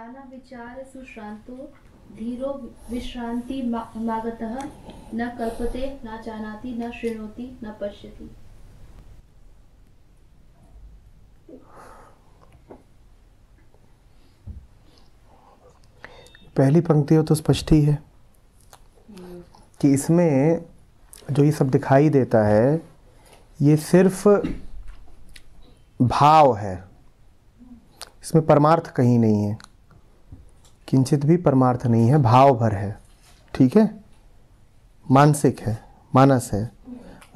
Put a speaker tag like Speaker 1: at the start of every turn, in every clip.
Speaker 1: नाना विचार सुश्रांतो धीरो विश्रांति मागत न कल्पते न जानाति न शृणोति न पश्यति पहली पंक्ति हो तो स्पष्ट ही है कि इसमें जो ये सब दिखाई देता है ये सिर्फ भाव है इसमें परमार्थ कहीं नहीं है किंचित भी परमार्थ नहीं है भाव भर है ठीक है मानसिक है मानस है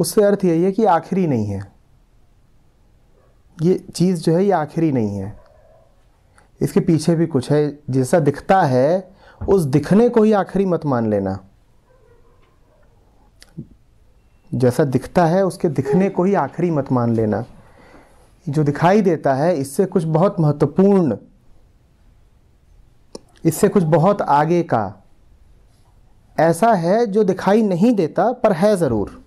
Speaker 1: उससे अर्थ यही है कि आखिरी नहीं है ये चीज़ जो है ये आखिरी नहीं है इसके पीछे भी कुछ है जैसा दिखता है उस दिखने को ही आखिरी मत मान लेना जैसा दिखता है उसके दिखने को ही आखिरी मत मान लेना जो दिखाई देता है इससे कुछ बहुत महत्वपूर्ण इससे कुछ बहुत आगे का ऐसा है जो दिखाई नहीं देता पर है ज़रूर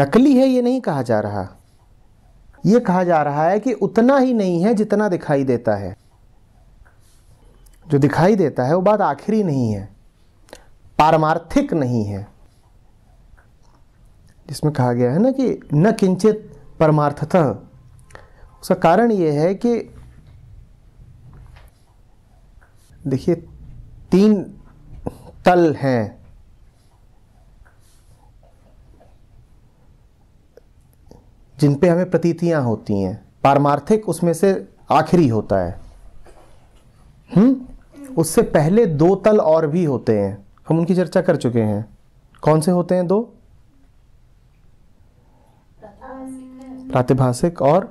Speaker 1: नकली है ये नहीं कहा जा रहा ये कहा जा रहा है कि उतना ही नहीं है जितना दिखाई देता है जो दिखाई देता है वो बात आखिरी नहीं है पारमार्थिक नहीं है जिसमें कहा गया है ना कि न किंचित परमार्थतः उसका कारण यह है कि देखिए तीन तल हैं जिन पे हमें प्रतीतियां होती हैं पारमार्थिक उसमें से आखिरी होता है हम्म उससे पहले दो तल और भी होते हैं हम उनकी चर्चा कर चुके हैं कौन से होते हैं दो
Speaker 2: प्रातिभाषिक
Speaker 1: और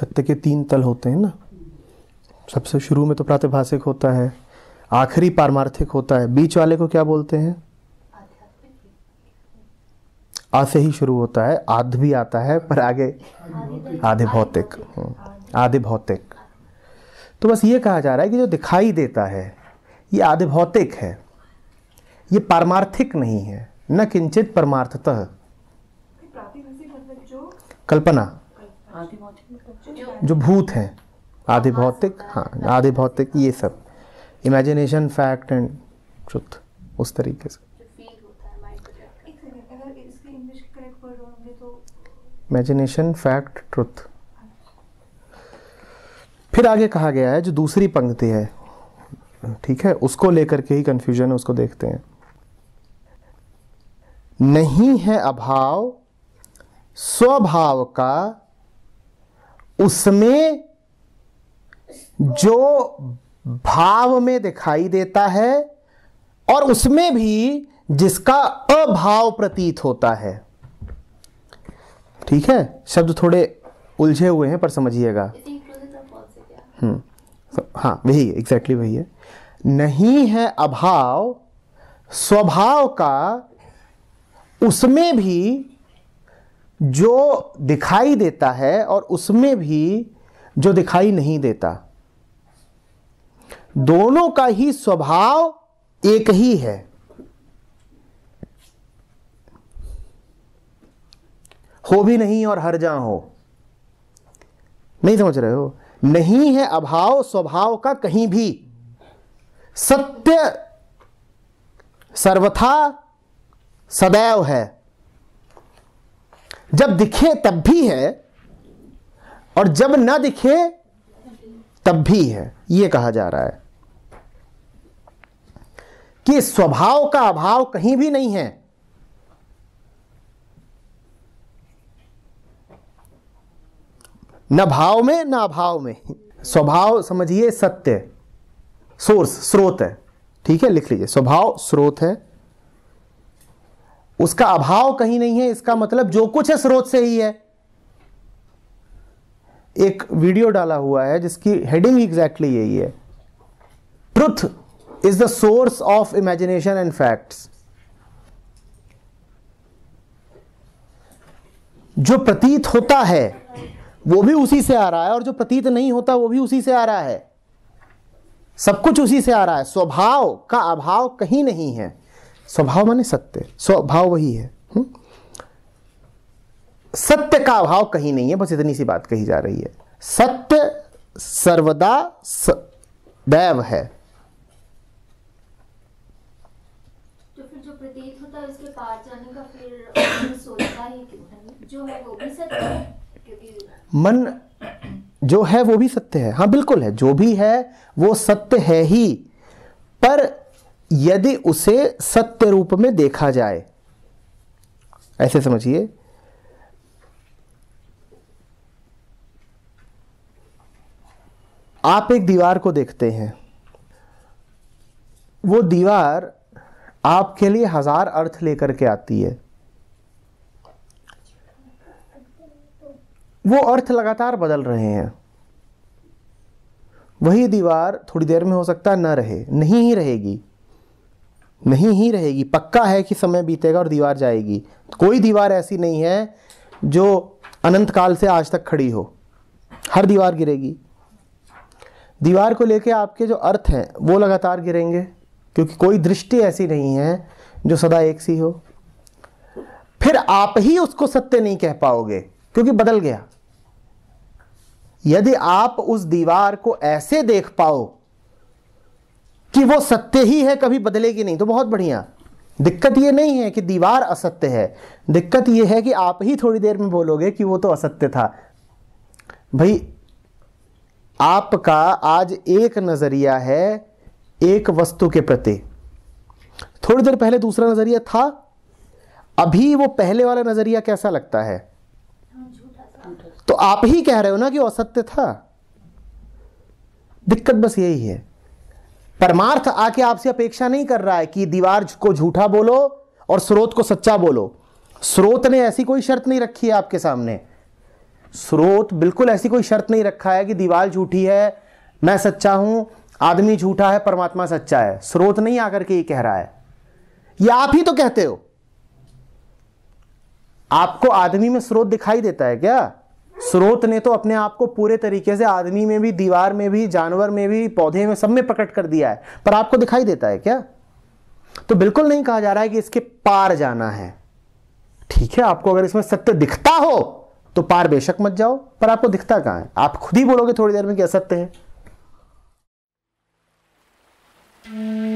Speaker 1: सत्य के तीन तल होते हैं ना सबसे शुरू में तो प्रातिभाषिक होता है आखिरी पारमार्थिक होता है बीच वाले को क्या बोलते हैं आ से ही शुरू होता है आध भी आता है पर आगे आधे भौतिक हम्म, आधे भौतिक तो बस ये कहा जा रहा है कि जो दिखाई देता है ये आधे भौतिक है ये पारमार्थिक नहीं है न किंचित परमार्थत मतलब कल्पना मतलब जो भूत हैं आधि भौतिक हाँ आधि भौतिक ये सब इमेजिनेशन फैक्ट एंड ट्रुथ उस तरीके से इमेजिनेशन फैक्ट ट्रुथ फिर आगे कहा गया है जो दूसरी पंक्ति है ठीक है उसको लेकर के ही कंफ्यूजन है उसको देखते हैं नहीं है अभाव स्वभाव का उसमें जो भाव में दिखाई देता है और उसमें भी जिसका अभाव प्रतीत होता है ठीक है शब्द थोड़े उलझे हुए हैं पर समझिएगा हम्म हाँ वही है एग्जैक्टली वही है नहीं है अभाव स्वभाव का उसमें भी जो दिखाई देता है और उसमें भी जो दिखाई नहीं देता दोनों का ही स्वभाव एक ही है हो भी नहीं और हर जहां हो नहीं समझ रहे हो नहीं है अभाव स्वभाव का कहीं भी सत्य सर्वथा सदैव है जब दिखे तब भी है और जब ना दिखे तब भी है यह कहा जा रहा है कि स्वभाव का अभाव कहीं भी नहीं है न भाव में न अभाव में स्वभाव समझिए सत्य सोर्स स्रोत है ठीक है लिख लीजिए स्वभाव स्रोत है उसका अभाव कहीं नहीं है इसका मतलब जो कुछ है स्रोत से ही है एक वीडियो डाला हुआ है जिसकी हेडिंग एग्जैक्टली यही है truth is the source of imagination and facts जो प्रतीत होता है वो भी उसी से आ रहा है और जो प्रतीत नहीं होता वो भी उसी से आ रहा है सब कुछ उसी से आ रहा है स्वभाव का अभाव कहीं नहीं है स्वभाव माने सत्य स्वभाव वही है हुँ? हम्म? सत्य का अभाव कहीं नहीं है बस इतनी सी बात कही जा रही है सत्य सर्वदा दैव है तो है मन जो है वो भी सत्य है हाँ बिल्कुल है जो भी है वो सत्य है ही पर यदि उसे सत्य रूप में देखा जाए ऐसे समझिए आप एक दीवार को देखते हैं वो दीवार आपके लिए हजार अर्थ लेकर के आती है वो अर्थ लगातार बदल रहे हैं वही दीवार थोड़ी देर में हो सकता है न रहे नहीं ही रहेगी नहीं ही रहेगी पक्का है कि समय बीतेगा और दीवार जाएगी कोई दीवार ऐसी नहीं है जो अनंत काल से आज तक खड़ी हो हर दीवार गिरेगी दीवार को लेके आपके जो अर्थ हैं वो लगातार गिरेंगे क्योंकि कोई दृष्टि ऐसी नहीं है जो सदा एक सी हो फिर आप ही उसको सत्य नहीं कह पाओगे क्योंकि बदल गया यदि आप उस दीवार को ऐसे देख पाओ कि वो सत्य ही है कभी बदलेगी नहीं तो बहुत बढ़िया दिक्कत ये नहीं है कि दीवार असत्य है दिक्कत ये है कि आप ही थोड़ी देर में बोलोगे कि वो तो असत्य था भाई आपका आज एक नज़रिया है एक वस्तु के प्रति थोड़ी देर पहले दूसरा नज़रिया था अभी वो पहले वाला नज़रिया कैसा लगता है तो आप ही कह रहे हो ना कि असत्य था दिक्कत बस यही है परमार्थ आके आपसे अपेक्षा नहीं कर रहा है कि दीवार को झूठा बोलो और स्रोत को सच्चा बोलो स्रोत ने ऐसी कोई शर्त नहीं रखी है आपके सामने स्रोत बिल्कुल ऐसी कोई शर्त नहीं रखा है कि दीवार झूठी है मैं सच्चा हूं आदमी झूठा है परमात्मा सच्चा है स्रोत नहीं आकर के ये कह रहा है ये आप ही तो कहते हो आपको आदमी में स्रोत दिखाई देता है क्या स्रोत ने तो अपने आप को पूरे तरीके से आदमी में भी दीवार में भी जानवर में भी पौधे में सब में प्रकट कर दिया है पर आपको दिखाई देता है क्या तो बिल्कुल नहीं कहा जा रहा है कि इसके पार जाना है ठीक है आपको अगर इसमें सत्य दिखता हो तो पार बेशक मत जाओ पर आपको दिखता कहां है आप खुद ही बोलोगे थोड़ी देर में कि असत्य है